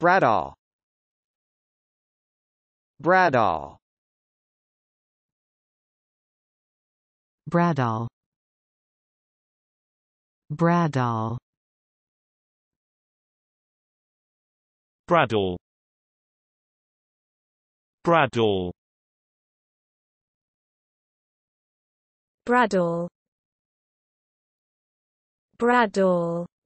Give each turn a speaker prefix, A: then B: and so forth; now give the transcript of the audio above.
A: Bradall Bradall Bradall Bradall Bradall Bradall Bradall Bradall